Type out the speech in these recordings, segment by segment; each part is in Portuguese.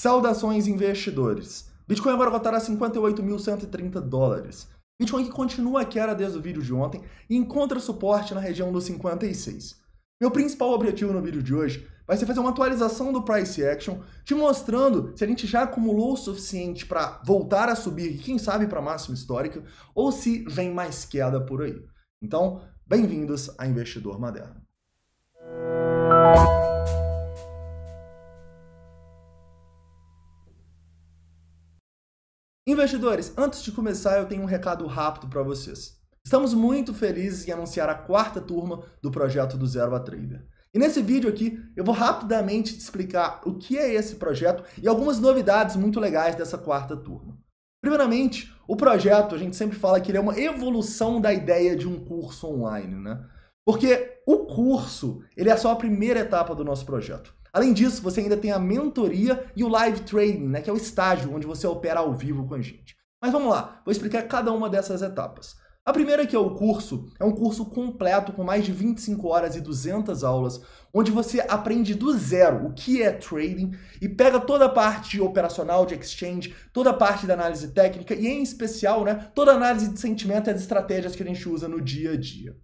Saudações, investidores! Bitcoin agora a 58.130 dólares. Bitcoin que continua a queda desde o vídeo de ontem e encontra suporte na região dos 56. Meu principal objetivo no vídeo de hoje vai ser fazer uma atualização do price action, te mostrando se a gente já acumulou o suficiente para voltar a subir, quem sabe para a máxima histórica, ou se vem mais queda por aí. Então, bem-vindos a Investidor Moderno. Investidores, antes de começar, eu tenho um recado rápido para vocês. Estamos muito felizes em anunciar a quarta turma do projeto do Zero a Trader. E nesse vídeo aqui eu vou rapidamente te explicar o que é esse projeto e algumas novidades muito legais dessa quarta turma. Primeiramente, o projeto, a gente sempre fala que ele é uma evolução da ideia de um curso online, né? Porque o curso, ele é só a primeira etapa do nosso projeto. Além disso, você ainda tem a mentoria e o live trading, né, que é o estágio onde você opera ao vivo com a gente. Mas vamos lá, vou explicar cada uma dessas etapas. A primeira, que é o curso, é um curso completo com mais de 25 horas e 200 aulas, onde você aprende do zero o que é trading e pega toda a parte operacional de exchange, toda a parte da análise técnica e, em especial, né, toda a análise de sentimento e as estratégias que a gente usa no dia a dia.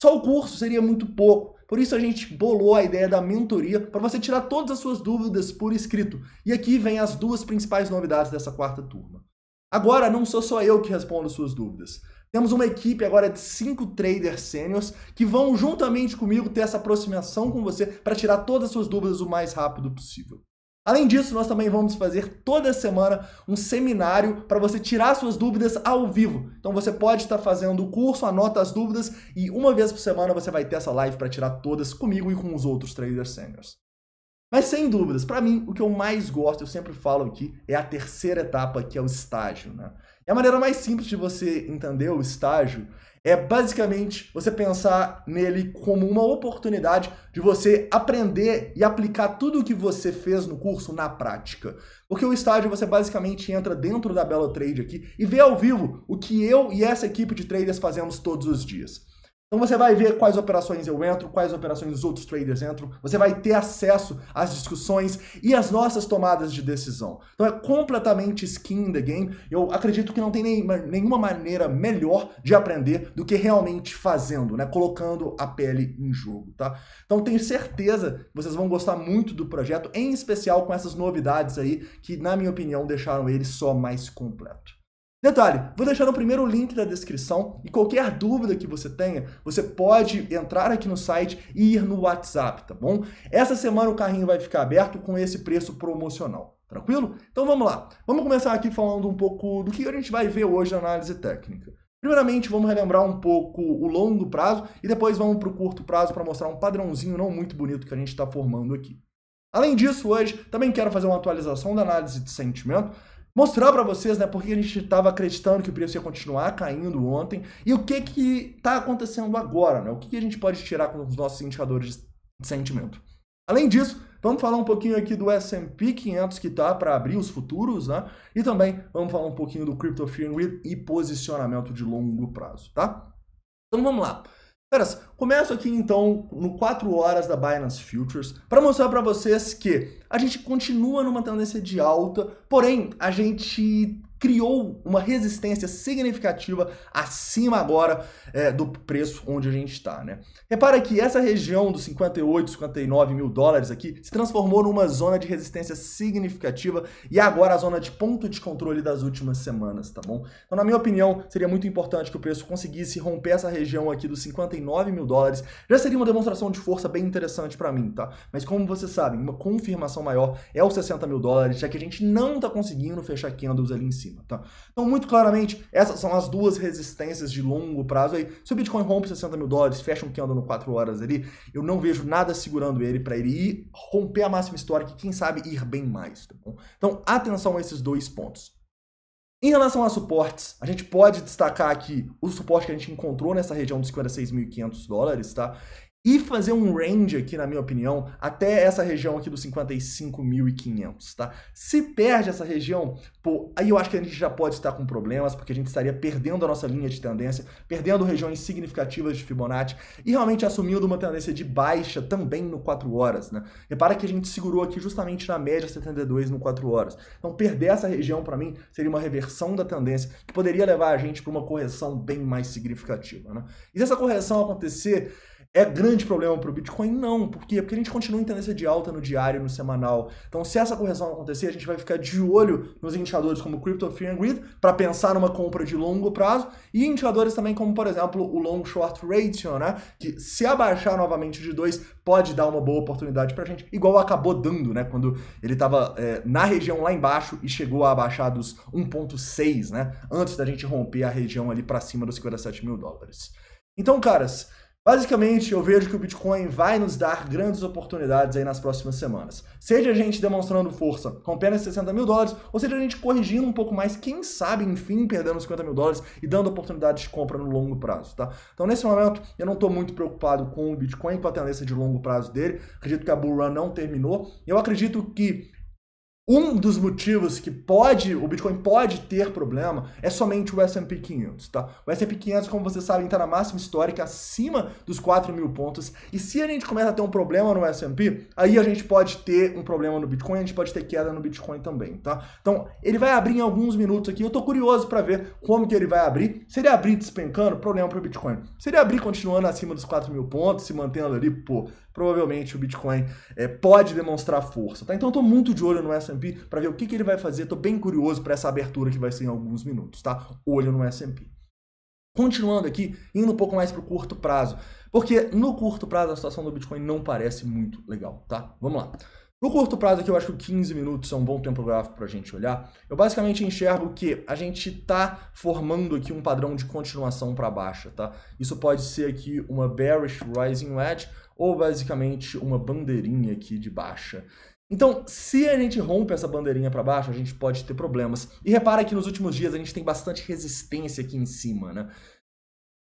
Só o curso seria muito pouco. Por isso a gente bolou a ideia da mentoria para você tirar todas as suas dúvidas por escrito. E aqui vem as duas principais novidades dessa quarta turma. Agora não sou só eu que respondo suas dúvidas. Temos uma equipe agora de cinco traders sêniors que vão juntamente comigo ter essa aproximação com você para tirar todas as suas dúvidas o mais rápido possível. Além disso, nós também vamos fazer toda semana um seminário para você tirar suas dúvidas ao vivo. Então você pode estar fazendo o curso, anota as dúvidas e uma vez por semana você vai ter essa live para tirar todas comigo e com os outros traders seniors. Mas sem dúvidas, para mim o que eu mais gosto, eu sempre falo aqui, é a terceira etapa, que é o estágio, né? E a maneira mais simples de você entender o estágio é basicamente você pensar nele como uma oportunidade de você aprender e aplicar tudo o que você fez no curso na prática. Porque o estágio você basicamente entra dentro da Belo Trade aqui e vê ao vivo o que eu e essa equipe de traders fazemos todos os dias. Então você vai ver quais operações eu entro, quais operações os outros traders entram. Você vai ter acesso às discussões e às nossas tomadas de decisão. Então é completamente skin the game. Eu acredito que não tem nenhuma maneira melhor de aprender do que realmente fazendo, né? Colocando a pele em jogo, tá? Então tenho certeza que vocês vão gostar muito do projeto, em especial com essas novidades aí que, na minha opinião, deixaram ele só mais completo. Detalhe, vou deixar no primeiro link da descrição e qualquer dúvida que você tenha, você pode entrar aqui no site e ir no WhatsApp, tá bom? Essa semana o carrinho vai ficar aberto com esse preço promocional, tranquilo? Então vamos lá, vamos começar aqui falando um pouco do que a gente vai ver hoje na análise técnica. Primeiramente, vamos relembrar um pouco o longo prazo e depois vamos para o curto prazo para mostrar um padrãozinho não muito bonito que a gente está formando aqui. Além disso, hoje também quero fazer uma atualização da análise de sentimento, mostrar para vocês, né, porque a gente estava acreditando que o preço ia continuar caindo ontem e o que que está acontecendo agora, né? O que, que, a gente pode tirar com os nossos indicadores de sentimento. Além disso, vamos falar um pouquinho aqui do S&P 500 que tá para abrir os futuros, né? E também vamos falar um pouquinho do crypto firmware e posicionamento de longo prazo, tá? Então vamos lá. Caras, começo aqui então no 4 horas da Binance Futures para mostrar para vocês que a gente continua numa tendência de alta, porém a gente criou uma resistência significativa acima agora é, do preço onde a gente está. Né? Repara que essa região dos 58, 59 mil dólares aqui se transformou numa zona de resistência significativa e agora a zona de ponto de controle das últimas semanas, tá bom? Então, na minha opinião, seria muito importante que o preço conseguisse romper essa região aqui dos 59 mil dólares. Já seria uma demonstração de força bem interessante para mim, tá? Mas como vocês sabem, uma confirmação maior é os 60 mil dólares, já que a gente não está conseguindo fechar candles ali em cima cima, tá? Então, muito claramente, essas são as duas resistências de longo prazo aí. Se o Bitcoin rompe 60 mil dólares, fecha um candle no 4 horas ali, eu não vejo nada segurando ele para ele ir romper a máxima histórica e, quem sabe, ir bem mais, tá bom? Então, atenção a esses dois pontos. Em relação a suportes, a gente pode destacar aqui o suporte que a gente encontrou nessa região dos 56.500 dólares, tá? e fazer um range aqui, na minha opinião, até essa região aqui dos 55.500, tá? Se perde essa região, pô, aí eu acho que a gente já pode estar com problemas, porque a gente estaria perdendo a nossa linha de tendência, perdendo regiões significativas de Fibonacci e realmente assumindo uma tendência de baixa também no 4 horas, né? Repara que a gente segurou aqui justamente na média 72 no 4 horas. Então perder essa região, para mim, seria uma reversão da tendência que poderia levar a gente para uma correção bem mais significativa, né? E se essa correção acontecer é grande problema para o Bitcoin? Não. Por quê? Porque a gente continua em tendência de alta no diário no semanal. Então, se essa correção acontecer, a gente vai ficar de olho nos indicadores como Crypto Fear and Greed para pensar numa compra de longo prazo e indicadores também como, por exemplo, o Long Short Ratio, né? Que se abaixar novamente de 2, pode dar uma boa oportunidade para a gente, igual acabou dando, né? Quando ele estava é, na região lá embaixo e chegou a abaixar dos 1,6, né? Antes da gente romper a região ali para cima dos 57 mil dólares. Então, caras, Basicamente, eu vejo que o Bitcoin vai nos dar grandes oportunidades aí nas próximas semanas. Seja a gente demonstrando força com apenas 60 mil dólares, ou seja a gente corrigindo um pouco mais, quem sabe, enfim, perdendo 50 mil dólares e dando oportunidade de compra no longo prazo, tá? Então, nesse momento, eu não estou muito preocupado com o Bitcoin, com a tendência de longo prazo dele. Acredito que a bull run não terminou. Eu acredito que um dos motivos que pode, o Bitcoin pode ter problema é somente o S&P 500, tá? O S&P 500, como vocês sabem, está na máxima histórica, acima dos 4 mil pontos. E se a gente começa a ter um problema no S&P, aí a gente pode ter um problema no Bitcoin, a gente pode ter queda no Bitcoin também, tá? Então, ele vai abrir em alguns minutos aqui. Eu estou curioso para ver como que ele vai abrir. Se ele abrir despencando, problema para o Bitcoin. Se ele abrir continuando acima dos 4 mil pontos, se mantendo ali, pô, provavelmente o Bitcoin é, pode demonstrar força. Tá? Então eu estou muito de olho no S&P para ver o que, que ele vai fazer. Estou bem curioso para essa abertura que vai ser em alguns minutos. Tá? Olho no S&P. Continuando aqui, indo um pouco mais para o curto prazo, porque no curto prazo a situação do Bitcoin não parece muito legal, tá? Vamos lá. No curto prazo aqui eu acho que 15 minutos é um bom tempo gráfico para a gente olhar. Eu basicamente enxergo que a gente está formando aqui um padrão de continuação para baixa, tá? Isso pode ser aqui uma bearish rising wedge, ou basicamente uma bandeirinha aqui de baixa. Então, se a gente rompe essa bandeirinha para baixo, a gente pode ter problemas. E repara que nos últimos dias a gente tem bastante resistência aqui em cima, né?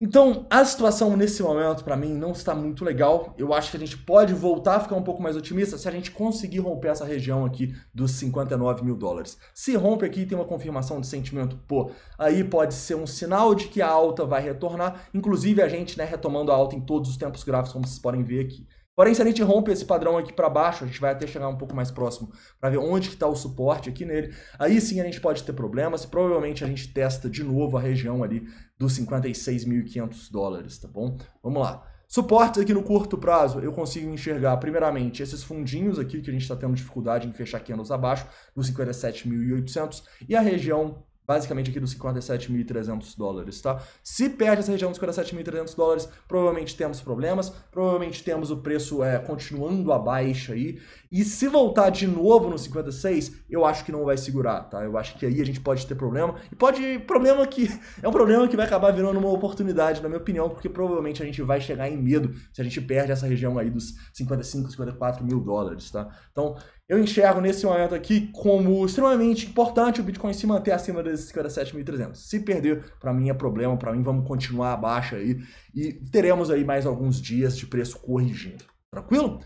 Então, a situação nesse momento, para mim, não está muito legal. Eu acho que a gente pode voltar a ficar um pouco mais otimista se a gente conseguir romper essa região aqui dos 59 mil dólares. Se rompe aqui, tem uma confirmação de sentimento, pô, aí pode ser um sinal de que a alta vai retornar. Inclusive, a gente, né, retomando a alta em todos os tempos gráficos, como vocês podem ver aqui. Porém, se a gente rompe esse padrão aqui para baixo, a gente vai até chegar um pouco mais próximo para ver onde que está o suporte aqui nele. Aí sim a gente pode ter problemas. Provavelmente a gente testa de novo a região ali dos 56.500 dólares, tá bom? Vamos lá. Suportes aqui no curto prazo, eu consigo enxergar, primeiramente, esses fundinhos aqui que a gente está tendo dificuldade em fechar candles abaixo dos 57.800 e a região basicamente aqui dos 57.300 dólares, tá? Se perde essa região dos 57.300 dólares, provavelmente temos problemas, provavelmente temos o preço é, continuando abaixo aí, e se voltar de novo no 56, eu acho que não vai segurar, tá? Eu acho que aí a gente pode ter problema, e pode, problema que, é um problema que vai acabar virando uma oportunidade, na minha opinião, porque provavelmente a gente vai chegar em medo se a gente perde essa região aí dos 55, 54 mil dólares, tá? Então, eu enxergo nesse momento aqui como extremamente importante o Bitcoin se manter acima desses 57.300. Se perder, para mim é problema, para mim vamos continuar abaixo aí e teremos aí mais alguns dias de preço corrigindo. Tranquilo?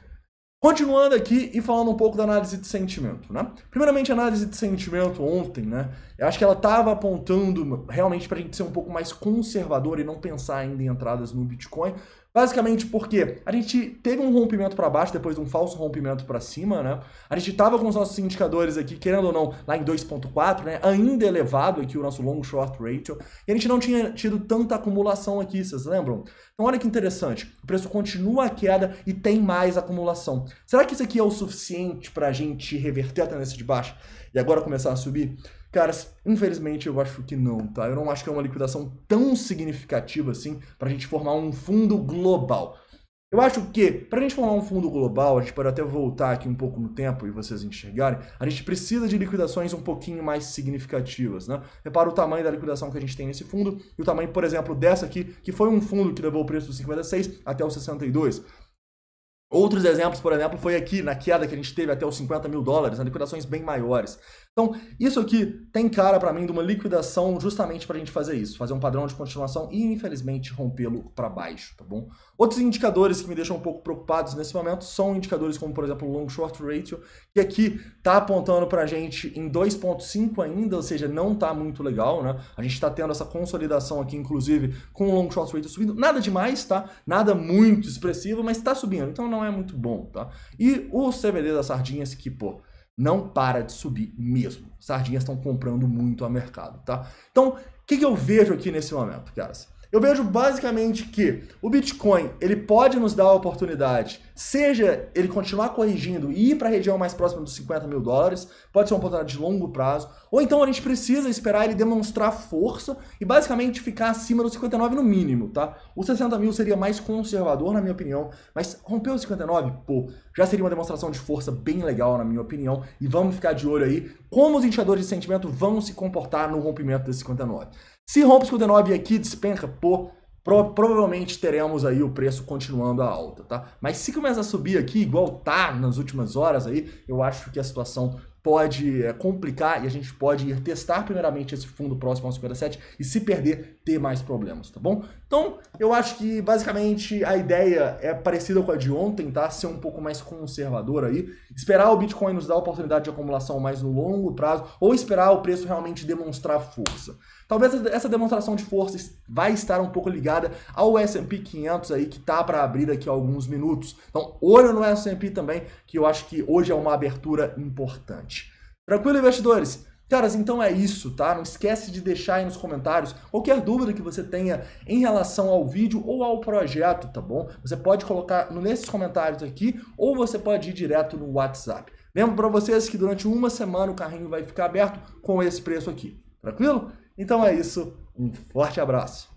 Continuando aqui e falando um pouco da análise de sentimento, né? Primeiramente, a análise de sentimento ontem, né? Eu acho que ela estava apontando realmente para a gente ser um pouco mais conservador e não pensar ainda em entradas no Bitcoin, Basicamente porque a gente teve um rompimento para baixo depois de um falso rompimento para cima, né? A gente estava com os nossos indicadores aqui, querendo ou não, lá em 2.4, né? Ainda elevado aqui o nosso long short ratio. E a gente não tinha tido tanta acumulação aqui, vocês lembram? Então olha que interessante, o preço continua a queda e tem mais acumulação. Será que isso aqui é o suficiente para a gente reverter a tendência de baixo e agora começar a subir? Cara, infelizmente eu acho que não, tá? Eu não acho que é uma liquidação tão significativa assim para a gente formar um fundo global. Eu acho que, para a gente formar um fundo global, a gente pode até voltar aqui um pouco no tempo e vocês enxergarem, a gente precisa de liquidações um pouquinho mais significativas, né? Repara o tamanho da liquidação que a gente tem nesse fundo e o tamanho, por exemplo, dessa aqui, que foi um fundo que levou o preço do 56 até o 62. Outros exemplos, por exemplo, foi aqui na queda que a gente teve até os 50 mil dólares, né, liquidações bem maiores. Então, isso aqui tem cara para mim de uma liquidação justamente para a gente fazer isso, fazer um padrão de continuação e, infelizmente, rompê-lo para baixo, tá bom? Outros indicadores que me deixam um pouco preocupados nesse momento são indicadores como, por exemplo, o long short ratio, que aqui está apontando para a gente em 2.5 ainda, ou seja, não está muito legal, né? A gente está tendo essa consolidação aqui, inclusive, com o long short ratio subindo, nada demais, tá? Nada muito expressivo, mas está subindo, então não não é muito bom, tá? E o CBD das sardinhas que, pô, não para de subir mesmo. Sardinhas estão comprando muito a mercado, tá? Então, o que, que eu vejo aqui nesse momento, caras? Eu vejo basicamente que o Bitcoin, ele pode nos dar a oportunidade Seja ele continuar corrigindo e ir para a região mais próxima dos 50 mil dólares, pode ser uma oportunidade de longo prazo, ou então a gente precisa esperar ele demonstrar força e basicamente ficar acima dos 59 no mínimo, tá? O 60 mil seria mais conservador, na minha opinião, mas rompeu os 59, pô, já seria uma demonstração de força bem legal, na minha opinião, e vamos ficar de olho aí como os indicadores de sentimento vão se comportar no rompimento desse 59. Se rompe os 59 aqui, despenca, pô, Pro, provavelmente teremos aí o preço continuando a alta, tá? Mas se começar a subir aqui, igual tá nas últimas horas aí, eu acho que a situação pode é, complicar e a gente pode ir testar primeiramente esse fundo próximo ao 57 e se perder, ter mais problemas, tá bom? Então, eu acho que basicamente a ideia é parecida com a de ontem, tá? Ser um pouco mais conservador aí, esperar o Bitcoin nos dar a oportunidade de acumulação mais no longo prazo, ou esperar o preço realmente demonstrar força. Talvez essa demonstração de força vai estar um pouco ligada ao S&P 500 aí que tá para abrir daqui a alguns minutos. Então, olho no S&P também, que eu acho que hoje é uma abertura importante. Tranquilo, investidores? Caras, então é isso, tá? Não esquece de deixar aí nos comentários qualquer dúvida que você tenha em relação ao vídeo ou ao projeto, tá bom? Você pode colocar nesses comentários aqui ou você pode ir direto no WhatsApp. Lembro para vocês que durante uma semana o carrinho vai ficar aberto com esse preço aqui, tranquilo? Então é isso, um forte abraço!